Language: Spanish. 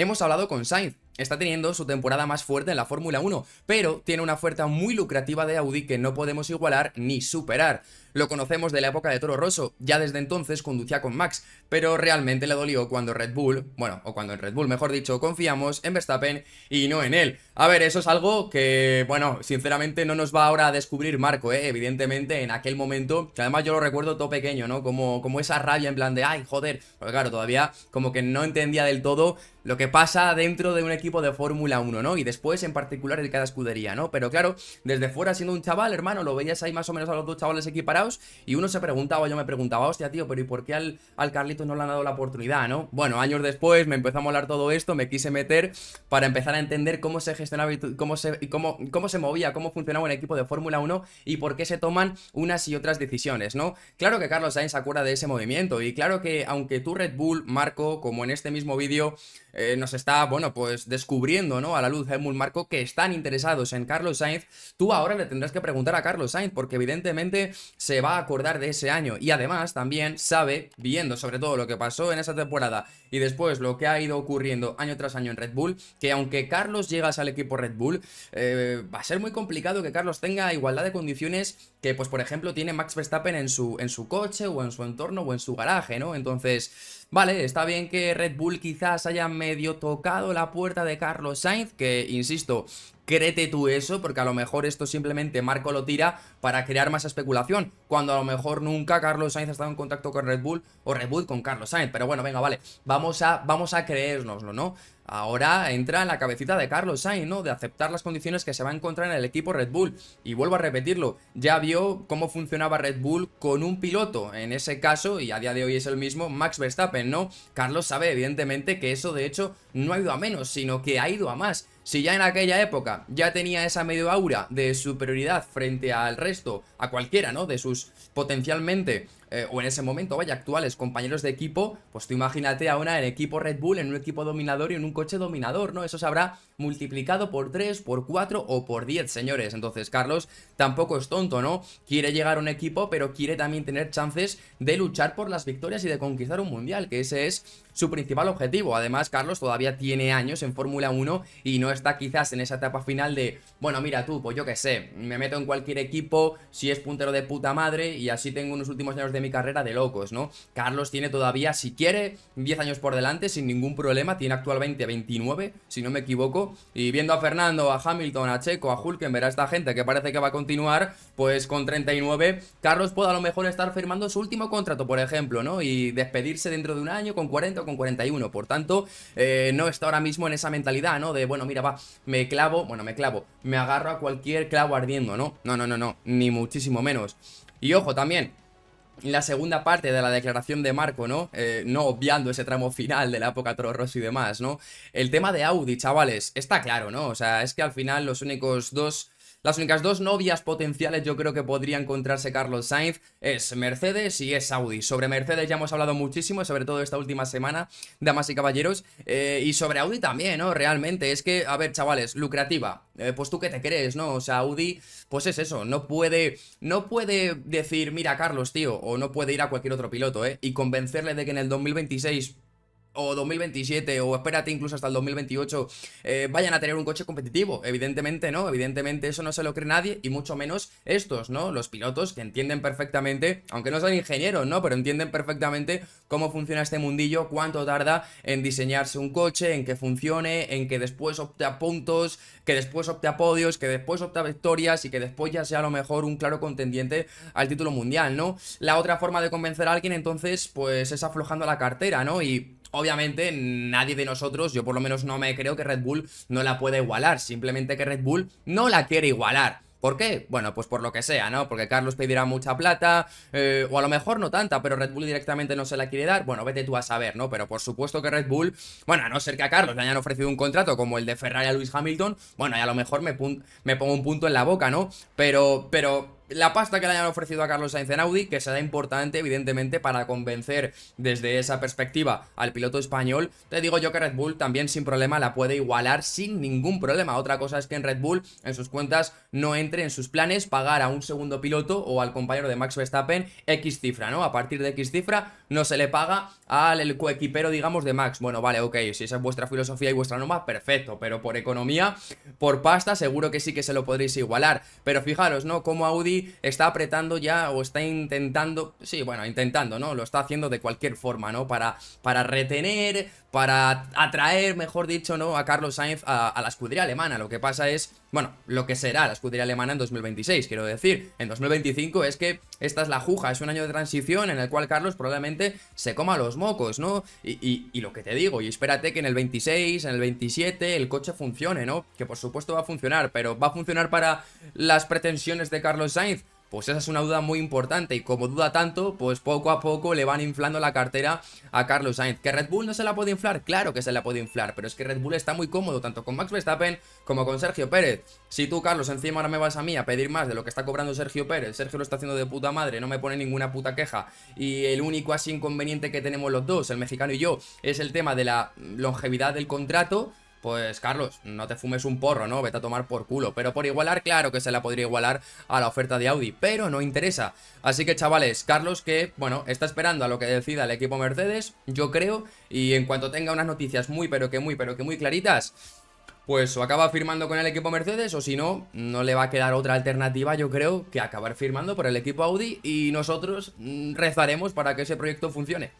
Hemos hablado con Sainz, está teniendo su temporada más fuerte en la Fórmula 1, pero tiene una fuerza muy lucrativa de Audi que no podemos igualar ni superar. Lo conocemos de la época de Toro Rosso, ya desde entonces conducía con Max, pero realmente le dolió cuando Red Bull, bueno, o cuando en Red Bull, mejor dicho, confiamos en Verstappen y no en él. A ver, eso es algo que, bueno, sinceramente no nos va ahora a descubrir Marco, ¿eh? evidentemente en aquel momento, que además yo lo recuerdo todo pequeño, ¿no? Como, como esa rabia en plan de, ay, joder, porque claro, todavía como que no entendía del todo lo que pasa dentro de un equipo de Fórmula 1, ¿no? Y después en particular el cada escudería, ¿no? Pero claro, desde fuera siendo un chaval, hermano, lo veías ahí más o menos a los dos chavales equiparados y uno se preguntaba, yo me preguntaba, hostia, tío, pero ¿y por qué al, al Carlitos no le han dado la oportunidad, ¿no? Bueno, años después me empezó a molar todo esto, me quise meter para empezar a entender cómo se gestionaba y cómo se, cómo, cómo se movía, cómo funcionaba un equipo de Fórmula 1 y por qué se toman unas y otras decisiones, ¿no? Claro que Carlos Sainz se acuerda de ese movimiento y claro que aunque tú Red Bull, Marco, como en este mismo vídeo, eh, nos está, bueno, pues descubriendo, ¿no? A la luz de Marco, que están interesados en Carlos Sainz, tú ahora le tendrás que preguntar a Carlos Sainz, porque evidentemente se va a acordar de ese año. Y además también sabe, viendo sobre todo lo que pasó en esa temporada y después lo que ha ido ocurriendo año tras año en Red Bull, que aunque Carlos llegas al equipo Red Bull, eh, va a ser muy complicado que Carlos tenga igualdad de condiciones que pues por ejemplo tiene Max Verstappen en su, en su coche o en su entorno o en su garaje, ¿no? Entonces, vale, está bien que Red Bull quizás haya medio tocado la puerta de Carlos Sainz, que insisto, créete tú eso, porque a lo mejor esto simplemente Marco lo tira para crear más especulación, cuando a lo mejor nunca Carlos Sainz ha estado en contacto con Red Bull o Red Bull con Carlos Sainz, pero bueno, venga, vale, vamos a, vamos a creérnoslo, ¿no? Ahora entra en la cabecita de Carlos Sainz, ¿no? De aceptar las condiciones que se va a encontrar en el equipo Red Bull. Y vuelvo a repetirlo, ya vio cómo funcionaba Red Bull con un piloto, en ese caso, y a día de hoy es el mismo, Max Verstappen, ¿no? Carlos sabe evidentemente que eso de hecho no ha ido a menos, sino que ha ido a más. Si ya en aquella época ya tenía esa medio aura de superioridad frente al resto, a cualquiera, ¿no? De sus potencialmente eh, o en ese momento, vaya, actuales compañeros de equipo, pues tú imagínate ahora en equipo Red Bull, en un equipo dominador y en un coche dominador, ¿no? Eso se habrá multiplicado por 3, por 4 o por 10, señores. Entonces, Carlos tampoco es tonto, ¿no? Quiere llegar a un equipo, pero quiere también tener chances de luchar por las victorias y de conquistar un mundial, que ese es su principal objetivo. Además, Carlos todavía tiene años en Fórmula 1 y no está quizás en esa etapa final de, bueno, mira tú, pues yo qué sé, me meto en cualquier equipo, si es puntero de puta madre y así tengo unos últimos años de mi carrera de locos, ¿no? Carlos tiene todavía, si quiere, 10 años por delante, sin ningún problema, tiene actualmente 29, si no me equivoco, y viendo a Fernando, a Hamilton, a Checo, a Hulkenberg, a esta gente que parece que va a continuar, pues con 39, Carlos puede a lo mejor estar firmando su último contrato, por ejemplo, ¿no? Y despedirse dentro de un año con 40 o con 41, por tanto, eh, no está ahora mismo en esa mentalidad, ¿no? De, bueno, mira, va, me clavo, bueno, me clavo, me agarro a cualquier clavo ardiendo, ¿no? No, no, no, no, ni muchísimo menos. Y ojo también, la segunda parte de la declaración de Marco, ¿no? Eh, no obviando ese tramo final de la época Toro y demás, ¿no? El tema de Audi, chavales, está claro, ¿no? O sea, es que al final los únicos dos las únicas dos novias potenciales yo creo que podría encontrarse Carlos Sainz es Mercedes y es Audi. Sobre Mercedes ya hemos hablado muchísimo, sobre todo esta última semana, damas y caballeros, eh, y sobre Audi también, ¿no? Realmente, es que, a ver, chavales, lucrativa, eh, pues tú qué te crees, ¿no? O sea, Audi, pues es eso, no puede, no puede decir, mira, Carlos, tío, o no puede ir a cualquier otro piloto, ¿eh? Y convencerle de que en el 2026 o 2027 o espérate incluso hasta el 2028 eh, vayan a tener un coche competitivo. Evidentemente no, evidentemente eso no se lo cree nadie y mucho menos estos, ¿no? Los pilotos que entienden perfectamente, aunque no sean ingenieros, ¿no? Pero entienden perfectamente cómo funciona este mundillo, cuánto tarda en diseñarse un coche, en que funcione, en que después opte a puntos, que después opte a podios, que después opte a victorias y que después ya sea a lo mejor un claro contendiente al título mundial, ¿no? La otra forma de convencer a alguien entonces pues es aflojando la cartera, ¿no? Y obviamente nadie de nosotros, yo por lo menos no me creo que Red Bull no la pueda igualar, simplemente que Red Bull no la quiere igualar. ¿Por qué? Bueno, pues por lo que sea, ¿no? Porque Carlos pedirá mucha plata, eh, o a lo mejor no tanta, pero Red Bull directamente no se la quiere dar. Bueno, vete tú a saber, ¿no? Pero por supuesto que Red Bull, bueno, a no ser que a Carlos le hayan ofrecido un contrato como el de Ferrari a Lewis Hamilton, bueno, y a lo mejor me, me pongo un punto en la boca, ¿no? Pero, pero, la pasta que le hayan ofrecido a Carlos Sainz en Audi, que será importante, evidentemente, para convencer desde esa perspectiva al piloto español, te digo yo que Red Bull también sin problema la puede igualar sin ningún problema. Otra cosa es que en Red Bull, en sus cuentas, no entre en sus planes pagar a un segundo piloto o al compañero de Max Verstappen X cifra, ¿no? A partir de X cifra no se le paga al coequipero, digamos, de Max. Bueno, vale, ok, si esa es vuestra filosofía y vuestra norma, perfecto, pero por economía, por pasta, seguro que sí que se lo podréis igualar. Pero fijaros, ¿no? Como Audi está apretando ya o está intentando, sí, bueno, intentando, ¿no? Lo está haciendo de cualquier forma, ¿no? Para, para retener, para atraer, mejor dicho, ¿no? A Carlos Sainz a, a la escudería alemana. Lo que pasa es bueno, lo que será la escudería alemana en 2026, quiero decir. En 2025 es que esta es la juja, es un año de transición en el cual Carlos probablemente se coma los mocos, ¿no? Y, lo que te digo, y espérate que en el 26, en el 27 el coche funcione, ¿no? Que por supuesto va a funcionar, pero ¿va a funcionar para las pretensiones de Carlos Sainz? Pues esa es una duda muy importante y como duda tanto, pues poco a poco le van inflando la cartera a Carlos Sainz. ¿Que Red Bull no se la puede inflar? Claro que se la puede inflar, pero es que Red Bull está muy cómodo tanto con Max Verstappen como con Sergio Pérez. Si tú, Carlos, encima ahora me vas a mí a pedir más de lo que está cobrando Sergio Pérez, Sergio lo está haciendo de puta madre, no me pone ninguna puta queja y el único así inconveniente que tenemos los dos, el mexicano y yo, es el tema de la longevidad del contrato pues Carlos, no te fumes un porro, ¿no? Vete a tomar por culo. Pero por igualar, claro que se la podría igualar a la oferta de Audi, pero no interesa. Así que chavales, Carlos que, bueno, está esperando a lo que decida el equipo Mercedes, yo creo, y en cuanto tenga unas noticias muy, pero que muy, pero que muy claritas, pues o acaba firmando con el equipo Mercedes o si no, no le va a quedar otra alternativa yo creo que acabar firmando por el equipo Audi y nosotros mm, rezaremos para que ese proyecto funcione.